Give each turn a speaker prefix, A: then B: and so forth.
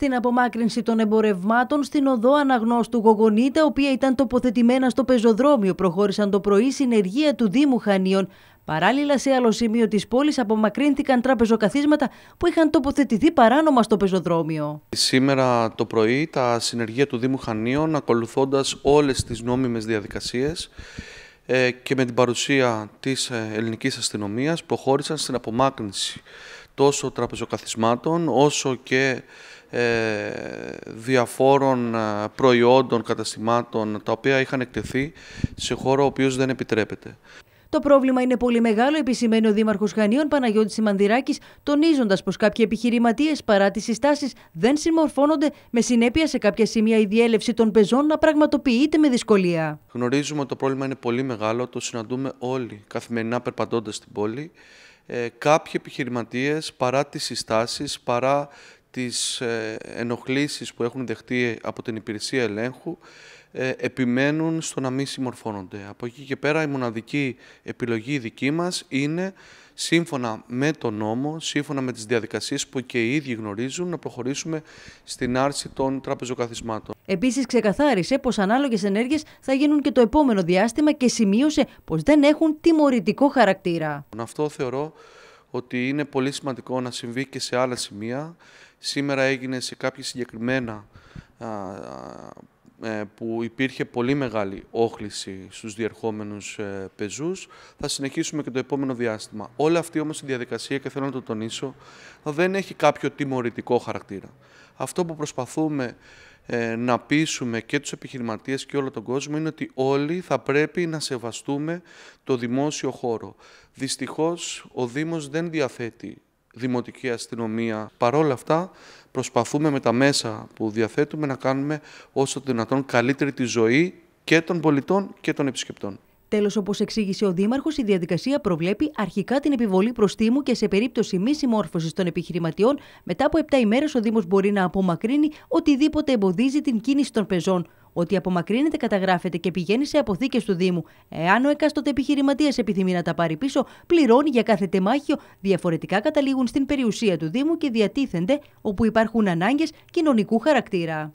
A: στην απομάκρυνση των εμπορευμάτων στην οδό αναγνώστου Γογονίτα, οποία ήταν τοποθετημένα στο πεζοδρόμιο, προχώρησαν το πρωί συνεργεία του Δήμου Χανίων. Παράλληλα, σε άλλο σημείο της πόλης απομακρύνθηκαν τραπεζοκαθίσματα που είχαν τοποθετηθεί παράνομα στο πεζοδρόμιο.
B: Σήμερα το πρωί, τα συνεργεία του Δήμου Χανίων, ακολουθώντας όλες τις νόμιμες διαδικασίες, ε, και με την παρουσία της ε, ελληνικής αστυνομίας προχώρησαν στην απομάκρυνση τόσο τραπεζοκαθισμάτων όσο και ε, διαφόρων ε, προϊόντων, καταστημάτων τα οποία είχαν εκτεθεί σε χώρο ο οποίος δεν επιτρέπεται.
A: Το πρόβλημα είναι πολύ μεγάλο, επισημαίνει ο Δήμαρχος Χανίων Παναγιώτης Σιμανδυράκη, τονίζοντας πως κάποιοι επιχειρηματίες παρά τις συστάσεις δεν συμμορφώνονται, με συνέπεια σε κάποια σημεία η διέλευση των πεζών να πραγματοποιείται με δυσκολία.
B: Γνωρίζουμε ότι το πρόβλημα είναι πολύ μεγάλο, το συναντούμε όλοι καθημερινά περπατώντας στην πόλη. Ε, κάποιοι επιχειρηματίες παρά τις συστάσεις, παρά τις ε, ενοχλήσεις που έχουν δεχτεί από την υπηρεσία ελέγχου ε, επιμένουν στο να μην συμμορφώνονται. Από εκεί και πέρα η μοναδική επιλογή δική μας είναι σύμφωνα με τον νόμο, σύμφωνα με τις διαδικασίες που και οι ίδιοι γνωρίζουν, να προχωρήσουμε στην άρση των τραπεζοκαθισμάτων.
A: Επίσης ξεκαθάρισε πως ανάλογες ενέργειες θα γίνουν και το επόμενο διάστημα και σημείωσε πως δεν έχουν τιμωρητικό χαρακτήρα.
B: Αυτό θεωρώ ότι είναι πολύ σημαντικό να συμβεί και σε άλλα σημεία. Σήμερα έγινε σε κάποια συγκεκριμένα ε, που υπήρχε πολύ μεγάλη όχληση στους διερχόμενους ε, πεζούς. Θα συνεχίσουμε και το επόμενο διάστημα. Όλη αυτή όμως η διαδικασία, και θέλω να το τονίσω, δεν έχει κάποιο τιμωρητικό χαρακτήρα. Αυτό που προσπαθούμε ε, να πείσουμε και τους επιχειρηματίες και όλο τον κόσμο είναι ότι όλοι θα πρέπει να σεβαστούμε το δημόσιο χώρο. Δυστυχώς ο Δήμος δεν διαθέτει δημοτική αστυνομία. Παρόλα αυτά προσπαθούμε με τα μέσα που διαθέτουμε να κάνουμε όσο το δυνατόν καλύτερη τη ζωή και των πολιτών και των επισκεπτών.
A: Τέλος, όπως εξήγησε ο Δήμαρχος, η διαδικασία προβλέπει αρχικά την επιβολή προστίμου και σε περίπτωση μη συμμόρφωσης των επιχειρηματιών, μετά από 7 ημέρες ο Δήμος μπορεί να απομακρύνει οτιδήποτε εμποδίζει την κίνηση των πεζών ότι απομακρύνεται, καταγράφεται και πηγαίνει σε αποθήκες του Δήμου. Εάν ο εκάστοτε επιχειρηματίας επιθυμεί να τα πάρει πίσω, πληρώνει για κάθε τεμάχιο, διαφορετικά καταλήγουν στην περιουσία του Δήμου και διατίθενται όπου υπάρχουν ανάγκες κοινωνικού χαρακτήρα.